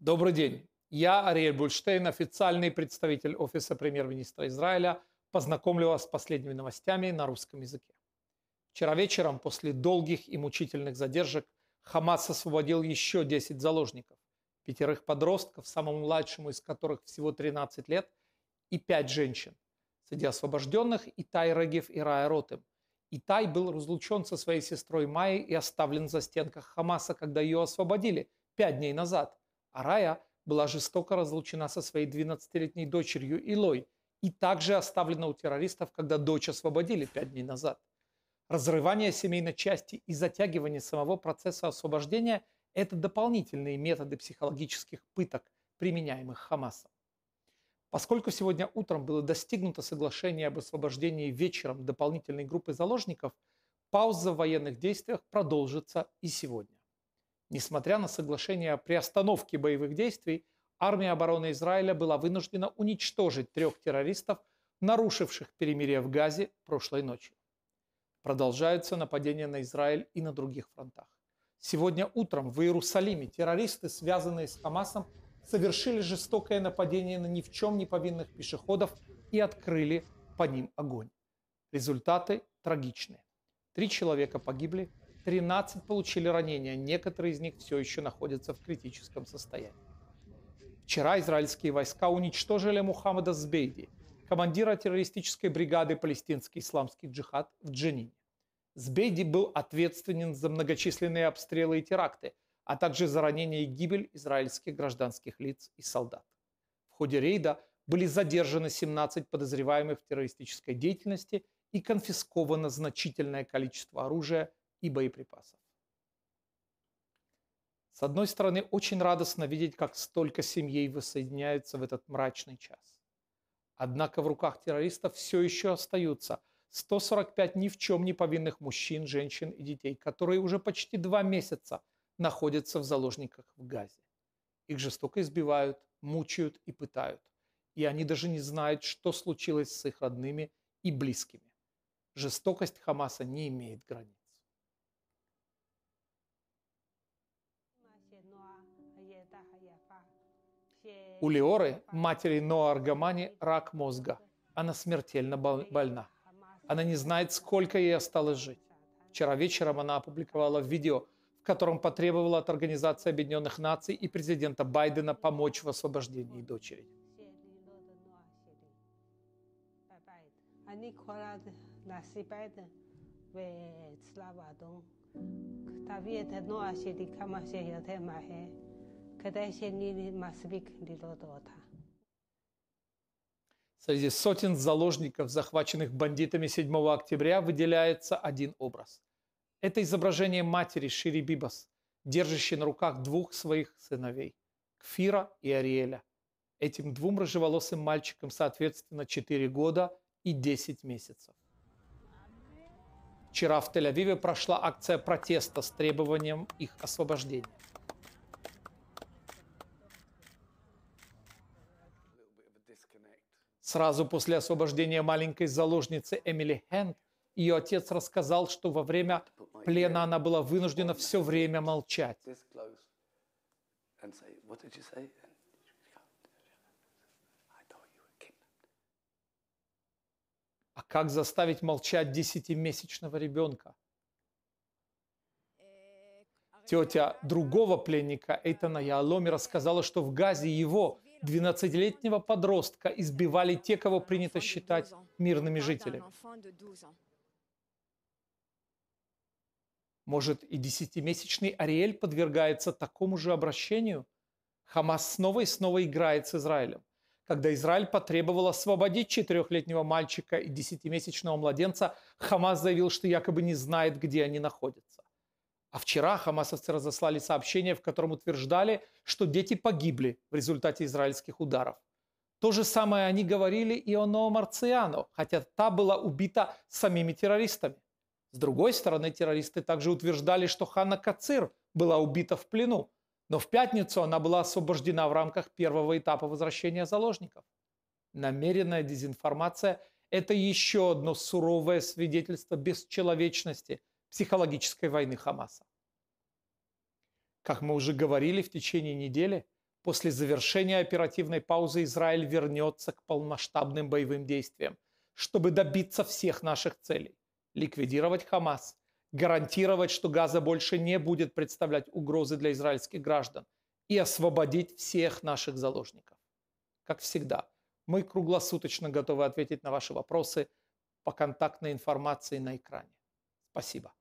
Добрый день. Я Ариэль Бульштейн, официальный представитель Офиса премьер-министра Израиля. Познакомлю вас с последними новостями на русском языке. Вчера вечером, после долгих и мучительных задержек, Хамас освободил еще 10 заложников. Пятерых подростков, самому младшему из которых всего 13 лет, и пять женщин. Среди освобожденных Итай Регев и Рая Ротем. Итай был разлучен со своей сестрой Майей и оставлен за стенках Хамаса, когда ее освободили, пять дней назад – Арая была жестоко разлучена со своей 12-летней дочерью Илой и также оставлена у террористов, когда дочь освободили пять дней назад. Разрывание семейной части и затягивание самого процесса освобождения – это дополнительные методы психологических пыток, применяемых Хамасом. Поскольку сегодня утром было достигнуто соглашение об освобождении вечером дополнительной группы заложников, пауза в военных действиях продолжится и сегодня. Несмотря на соглашение о приостановке боевых действий, армия обороны Израиля была вынуждена уничтожить трех террористов, нарушивших перемирие в Газе прошлой ночью. Продолжаются нападения на Израиль и на других фронтах. Сегодня утром в Иерусалиме террористы, связанные с Хамасом, совершили жестокое нападение на ни в чем не повинных пешеходов и открыли по ним огонь. Результаты трагичные. Три человека погибли, 13 получили ранения, некоторые из них все еще находятся в критическом состоянии. Вчера израильские войска уничтожили Мухаммада Збейди, командира террористической бригады «Палестинский исламский джихад» в Дженине. Збейди был ответственен за многочисленные обстрелы и теракты, а также за ранения и гибель израильских гражданских лиц и солдат. В ходе рейда были задержаны 17 подозреваемых в террористической деятельности и конфисковано значительное количество оружия – и боеприпасов. С одной стороны, очень радостно видеть, как столько семей воссоединяются в этот мрачный час. Однако в руках террористов все еще остаются 145 ни в чем не повинных мужчин, женщин и детей, которые уже почти два месяца находятся в заложниках в Газе. Их жестоко избивают, мучают и пытают. И они даже не знают, что случилось с их родными и близкими. Жестокость Хамаса не имеет границ. У Леоры, матери Ноа Аргамани, рак мозга. Она смертельно больна. Она не знает, сколько ей осталось жить. Вчера вечером она опубликовала видео, в котором потребовала от Организации Объединенных Наций и президента Байдена помочь в освобождении дочери. Слава Богу. Среди сотен заложников, захваченных бандитами 7 октября, выделяется один образ. Это изображение матери Шири Бибас, держащей на руках двух своих сыновей – Кфира и Ариэля. Этим двум рыжеволосым мальчикам, соответственно, 4 года и 10 месяцев. Вчера в Тель-Авиве прошла акция протеста с требованием их освобождения. Сразу после освобождения маленькой заложницы Эмили Хэнк ее отец рассказал, что во время плена она была вынуждена все время молчать. А как заставить молчать десятимесячного ребенка? Тетя другого пленника Эйтана Яоломи рассказала, что в Газе его 12-летнего подростка избивали те, кого принято считать мирными жителями. Может, и десятимесячный Ариэль подвергается такому же обращению? Хамас снова и снова играет с Израилем. Когда Израиль потребовал освободить четырехлетнего мальчика и десятимесячного младенца, Хамас заявил, что якобы не знает, где они находятся. А вчера хамасовцы разослали сообщение, в котором утверждали, что дети погибли в результате израильских ударов. То же самое они говорили и о Ноа Марциано, хотя та была убита самими террористами. С другой стороны, террористы также утверждали, что Ханна Кацир была убита в плену, но в пятницу она была освобождена в рамках первого этапа возвращения заложников. Намеренная дезинформация – это еще одно суровое свидетельство бесчеловечности – психологической войны Хамаса. Как мы уже говорили в течение недели, после завершения оперативной паузы Израиль вернется к полномасштабным боевым действиям, чтобы добиться всех наших целей – ликвидировать Хамас, гарантировать, что Газа больше не будет представлять угрозы для израильских граждан и освободить всех наших заложников. Как всегда, мы круглосуточно готовы ответить на ваши вопросы по контактной информации на экране. Спасибо.